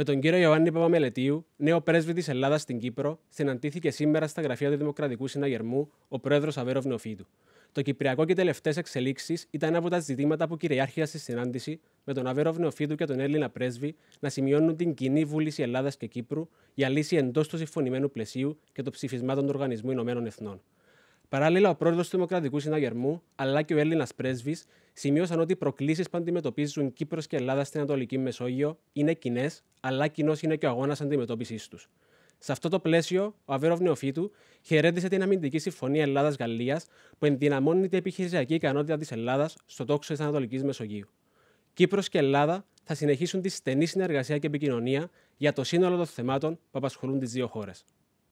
με τον κύριο Ιωάννη Παπαμελετίου, νέο πρέσβη της Ελλάδας στην Κύπρο, συναντήθηκε σήμερα στα γραφεία του Δημοκρατικού Συναγερμού ο πρόεδρος Αβέρο Νεοφίτου. Το Κυπριακό και τελευταίες εξελίξεις ήταν από τα ζητήματα που κυριάρχησαν στη συνάντηση με τον Αβέρο Νεοφίτου και τον Έλληνα πρέσβη να σημειώνουν την κοινή βούληση Ελλάδας και Κύπρου για λύση εντός του συμφωνημένου πλαισίου και των ψηφισμάτων του Οργανισμού Ηνωμένων Εθνών. Παράλληλα, ο πρόεδρος του Δημοκρατικού Συναγερμού αλλά και ο Έλληνας πρέσβης σημείωσαν ότι οι προκλήσεις που αντιμετωπίζουν Κύπρος και Ελλάδα στην Ανατολική Μεσόγειο είναι κοινές, αλλά κοινός είναι και ο αγώνας αντιμετώπισης τους. Σε αυτό το πλαίσιο, ο Αβέροβ Νεοφίτου χαιρέτησε την αμυντική συμφωνία Ελλάδα-Γαλλία που ενδυναμώνει την επιχειρησιακή ικανότητα της Ελλάδας στο τόξο της Ανατολικής Μεσογείου. Κύπρος και Ελλάδα θα συνεχίσουν τη στενή συνεργασία και επικοινωνία για το σύνολο των θεμάτων που απασχολούν τις δύο χώρες.